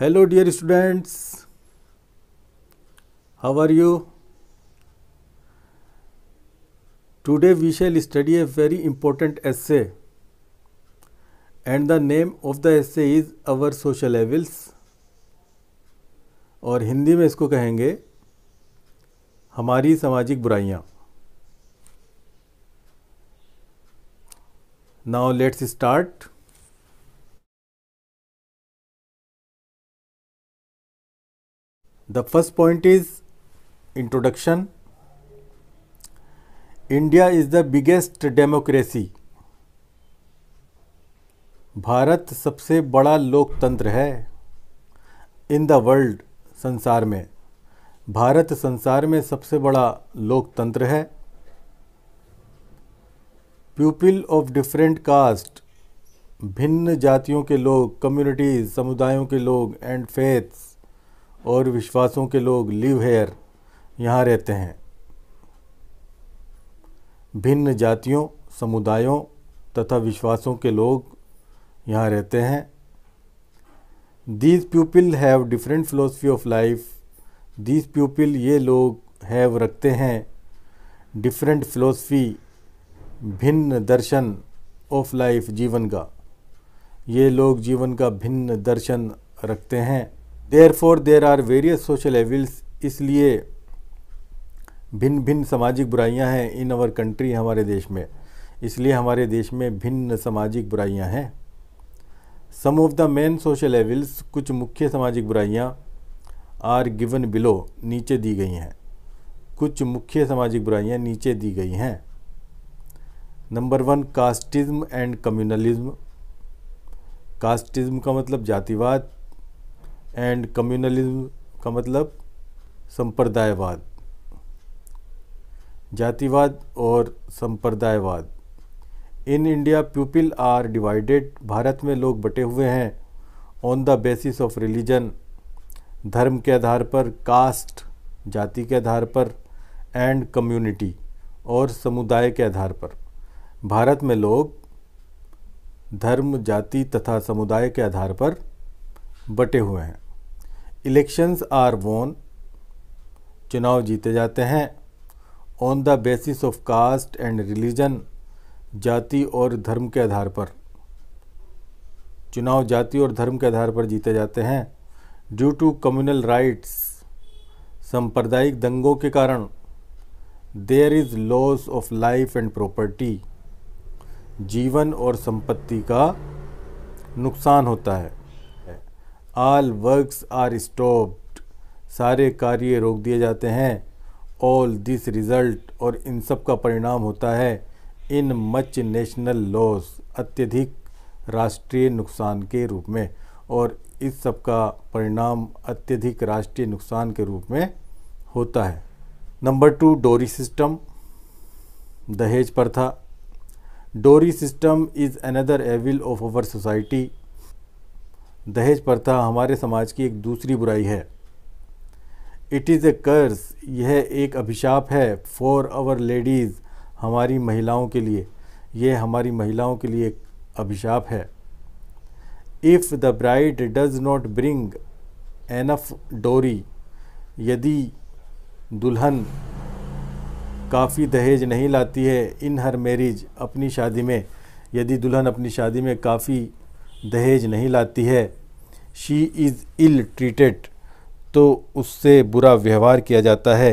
Hello dear students how are you today we shall study a very important essay and the name of the essay is our social evils और हिंदी में इसको कहेंगे हमारी सामाजिक बुराइयां now let's start The first point is introduction. India is the biggest democracy. Bharat सबसे बड़ा लोकतंत्र है इन द वर्ल्ड संसार में भारत संसार में सबसे बड़ा लोकतंत्र है पीपल ऑफ डिफरेंट कास्ट भिन्न जातियों के लोग कम्युनिटीज़ समुदायों के लोग एंड फेथ्स और विश्वासों के लोग लिव हेयर यहाँ रहते हैं भिन्न जातियों समुदायों तथा विश्वासों के लोग यहाँ रहते हैं these people have different philosophy of life these people ये लोग हैव रखते हैं डिफरेंट फिलोसफी भिन्न दर्शन ऑफ लाइफ जीवन का ये लोग जीवन का भिन्न दर्शन रखते हैं therefore there are various social evils इसलिए भिन्न भिन्न सामाजिक बुराइयां हैं इन अवर कंट्री हमारे देश में इसलिए हमारे देश में भिन्न सामाजिक बुराइयां हैं some of the main social evils कुछ मुख्य सामाजिक बुराइयां आर गिवन बिलो नीचे दी गई हैं कुछ मुख्य सामाजिक बुराइयां नीचे दी गई हैं number one casteism and communalism casteism का मतलब जातिवाद एंड कम्युनलिज्म का मतलब संप्रदायवाद जातिवाद और संप्रदायवाद in India people are divided Bharat में लोग बटे हुए हैं on the basis of religion धर्म के आधार पर कास्ट जाति के आधार पर एंड कम्युनिटी और समुदाय के आधार पर भारत में लोग धर्म जाति तथा समुदाय के आधार पर बटे हुए हैं इलेक्शंस आर वोन चुनाव जीते जाते हैं on the basis of caste and religion जाति और धर्म के आधार पर चुनाव जाति और धर्म के आधार पर जीते जाते हैं ड्यू टू कम्युनल राइट्स सांप्रदायिक दंगों के कारण there is loss of life and property जीवन और संपत्ति का नुकसान होता है आल वर्क्स आर स्टॉप्ड सारे कार्य रोक दिए जाते हैं ऑल दिस रिज़ल्ट और इन सब का परिणाम होता है इन मच नेशनल लॉस अत्यधिक राष्ट्रीय नुकसान के रूप में और इस सब का परिणाम अत्यधिक राष्ट्रीय नुकसान के रूप में होता है नंबर टू डोरी सिस्टम दहेज प्रथा dowry system is another evil of our society दहेज प्रथा हमारे समाज की एक दूसरी बुराई है इट इज़ ए कर्ज यह एक अभिशाप है फॉर आवर लेडीज़ हमारी महिलाओं के लिए यह हमारी महिलाओं के लिए एक अभिशाप है if the bride does not bring enough dowry यदि दुल्हन काफ़ी दहेज नहीं लाती है इन हर मैरिज अपनी शादी में यदि दुल्हन अपनी शादी में काफ़ी दहेज नहीं लाती है शी इज़ इल ट्रीटेड तो उससे बुरा व्यवहार किया जाता है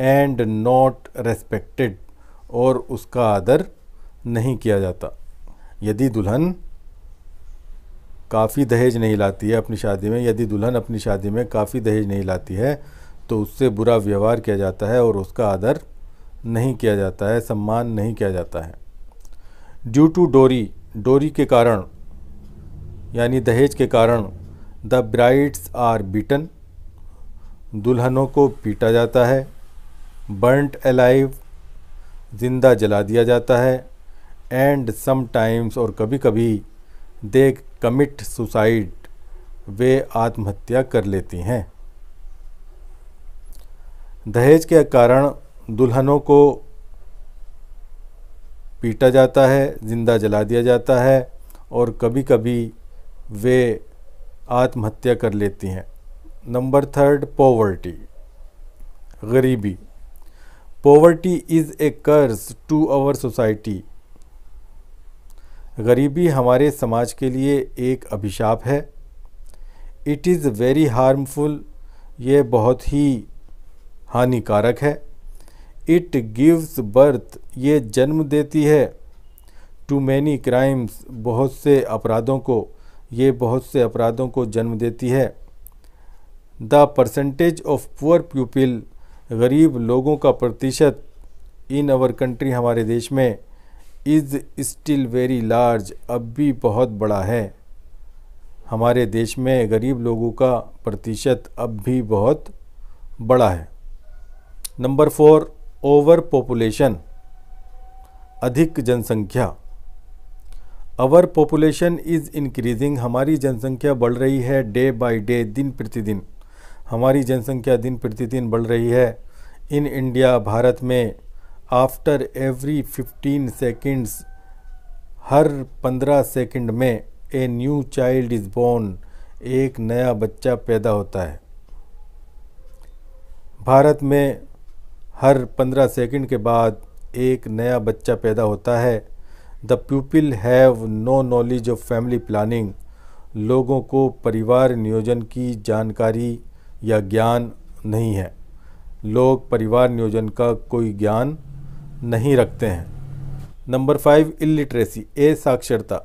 एंड नॉट रेस्पेक्टेड और उसका आदर नहीं किया जाता यदि दुल्हन काफ़ी दहेज नहीं लाती है अपनी शादी में यदि दुल्हन अपनी शादी में काफ़ी दहेज नहीं लाती है तो उससे बुरा व्यवहार किया जाता है और उसका आदर नहीं किया जाता है सम्मान नहीं किया जाता है ड्यू टू डोरी डोरी के कारण यानी दहेज के कारण द ब्राइड्स आर बीटन दुल्हनों को पीटा जाता है बर्नट अलाइव जिंदा जला दिया जाता है एंड समाइम्स और कभी कभी दे कमिट सुसाइड वे आत्महत्या कर लेती हैं दहेज के कारण दुल्हनों को पीटा जाता है ज़िंदा जला दिया जाता है और कभी कभी वे आत्महत्या कर लेती हैं नंबर थर्ड पॉवर्टी गरीबी poverty is a curse to our society गरीबी हमारे समाज के लिए एक अभिशाप है इट इज़ वेरी हार्मफुल ये बहुत ही हानिकारक है इट गिव्स बर्थ ये जन्म देती है टू मैनी क्राइम्स बहुत से अपराधों को ये बहुत से अपराधों को जन्म देती है the percentage of poor people गरीब लोगों का प्रतिशत इन अवर कंट्री हमारे देश में इज़ स्टिल वेरी लार्ज अब भी बहुत बड़ा है हमारे देश में गरीब लोगों का प्रतिशत अब भी बहुत बड़ा है नंबर फोर ओवर पॉपुलेशन अधिक जनसंख्या अवर पॉपुलेशन इज़ इंक्रीजिंग हमारी जनसंख्या बढ़ रही है डे बाय डे दिन प्रतिदिन हमारी जनसंख्या दिन प्रतिदिन बढ़ रही है इन इंडिया भारत में आफ्टर एवरी 15 सेकंड्स हर 15 सेकंड में a new child is born एक नया बच्चा पैदा होता है भारत में हर 15 सेकंड के बाद एक नया बच्चा पैदा होता है the people have no knowledge of family planning लोगों को परिवार नियोजन की जानकारी या ज्ञान नहीं है लोग परिवार नियोजन का कोई ज्ञान नहीं रखते हैं नंबर फाइव इलिटरेसी ए साक्षरता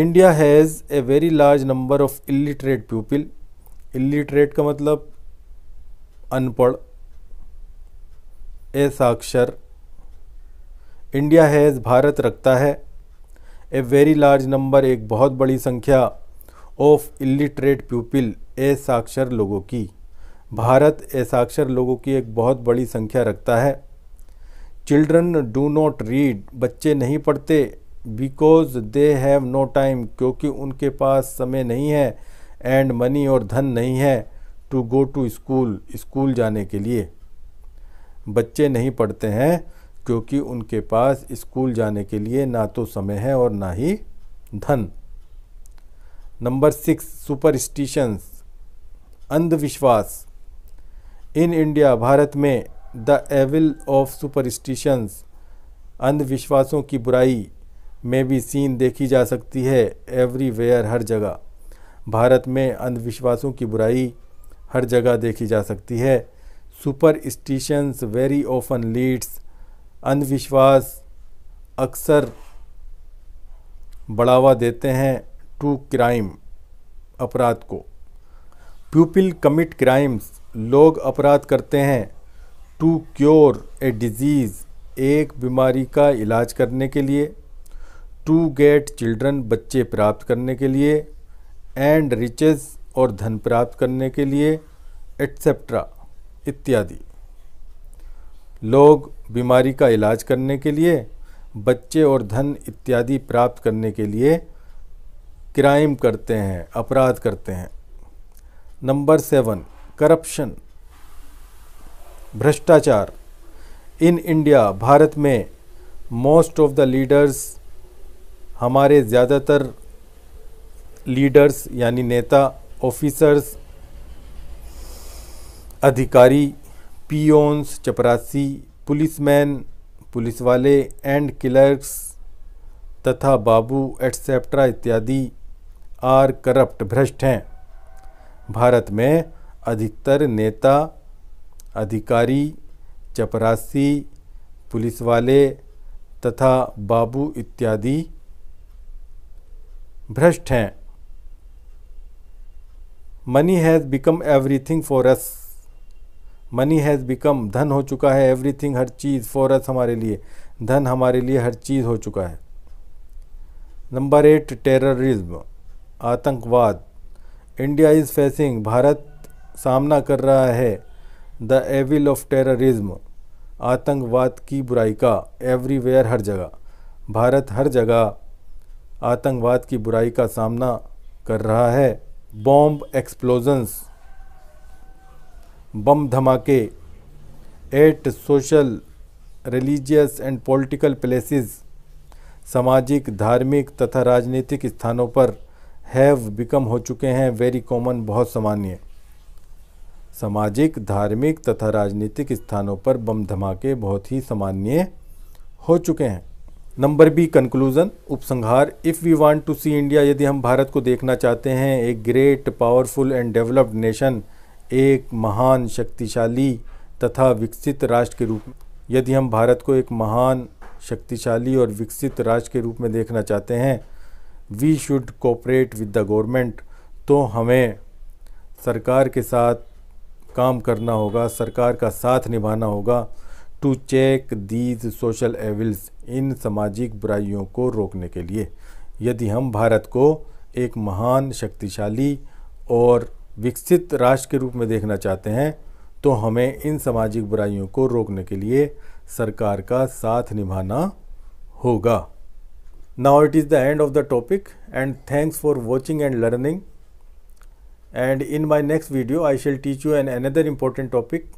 India has a very large number of illiterate people illiterate का मतलब अनपढ़ साक्षर इंडिया हैज़ भारत रखता है ए वेरी लार्ज नंबर एक बहुत बड़ी संख्या ऑफ इलिटरेट पीपल ए साक्षर लोगों की भारत ए साक्षर लोगों की एक बहुत बड़ी संख्या रखता है चिल्ड्रन डू नॉट रीड बच्चे नहीं पढ़ते because they have no time क्योंकि उनके पास समय नहीं है एंड मनी और धन नहीं है to go to school school जाने के लिए बच्चे नहीं पढ़ते हैं क्योंकि उनके पास स्कूल जाने के लिए ना तो समय है और ना ही धन नंबर सिक्स सुपरस्टिशंस अंधविश्वास इन इंडिया भारत में द एविल ऑफ सुपरस्टिशंस अंधविश्वासों की बुराई में भी सीन देखी जा सकती है एवरीवेयर हर जगह भारत में अंधविश्वासों की बुराई हर जगह देखी जा सकती है सुपरस्टिशंस वेरी ऑफन लीड्स अंधविश्वास अक्सर बढ़ावा देते हैं टू क्राइम अपराध को पीपल कमिट क्राइम्स लोग अपराध करते हैं टू क्योर ए डिज़ीज़ एक बीमारी का इलाज करने के लिए टू गेट चिल्ड्रन बच्चे प्राप्त करने के लिए एंड रिचेस और धन प्राप्त करने के लिए एट्सेट्रा इत्यादि लोग बीमारी का इलाज करने के लिए बच्चे और धन इत्यादि प्राप्त करने के लिए क्राइम करते हैं अपराध करते हैं नंबर सेवन करप्शन भ्रष्टाचार इन इंडिया भारत में मोस्ट ऑफ द लीडर्स हमारे ज़्यादातर लीडर्स यानी नेता ऑफिसर्स अधिकारी पियोन्स चपरासी पुलिसमैन पुलिस वाले एंड क्लर्क्स तथा बाबू एटसेप्ट्रा इत्यादि आर करप्ट भ्रष्ट हैं भारत में अधिकतर नेता अधिकारी चपरासी पुलिस वाले तथा बाबू इत्यादि भ्रष्ट हैं money has become everything for us money has become धन हो चुका है एवरीथिंग हर चीज़ फॉर हमारे लिए धन हमारे लिए हर चीज़ हो चुका है नंबर एट टेररिज्म आतंकवाद इंडिया इज़ फेसिंग भारत सामना कर रहा है द एविल ऑफ टेररिज्म आतंकवाद की बुराई का एवरीवेयर हर जगह भारत हर जगह आतंकवाद की बुराई का सामना कर रहा है बॉम्ब एक्सप्लोजन्स बम धमाके at social religious and political places सामाजिक धार्मिक तथा राजनीतिक स्थानों पर हैव बिकम हो चुके हैं वेरी कॉमन बहुत सामान्य सामाजिक धार्मिक तथा राजनीतिक स्थानों पर बम धमाके बहुत ही सामान्य हो चुके हैं नंबर बी कंक्लूज़न उपसंहार if we want to see India यदि हम भारत को देखना चाहते हैं एक great powerful and developed nation एक महान शक्तिशाली तथा विकसित राष्ट्र के रूप में यदि हम भारत को एक महान शक्तिशाली और विकसित राष्ट्र के रूप में देखना चाहते हैं we should cooperate with the government तो हमें सरकार के साथ काम करना होगा सरकार का साथ निभाना होगा to check these social evils इन सामाजिक बुराइयों को रोकने के लिए यदि हम भारत को एक महान शक्तिशाली और विकसित राष्ट्र के रूप में देखना चाहते हैं तो हमें इन सामाजिक बुराइयों को रोकने के लिए सरकार का साथ निभाना होगा now it is the end of the topic and thanks for watching and learning and in my next video I shall teach you an another important topic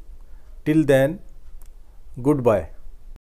till then good bye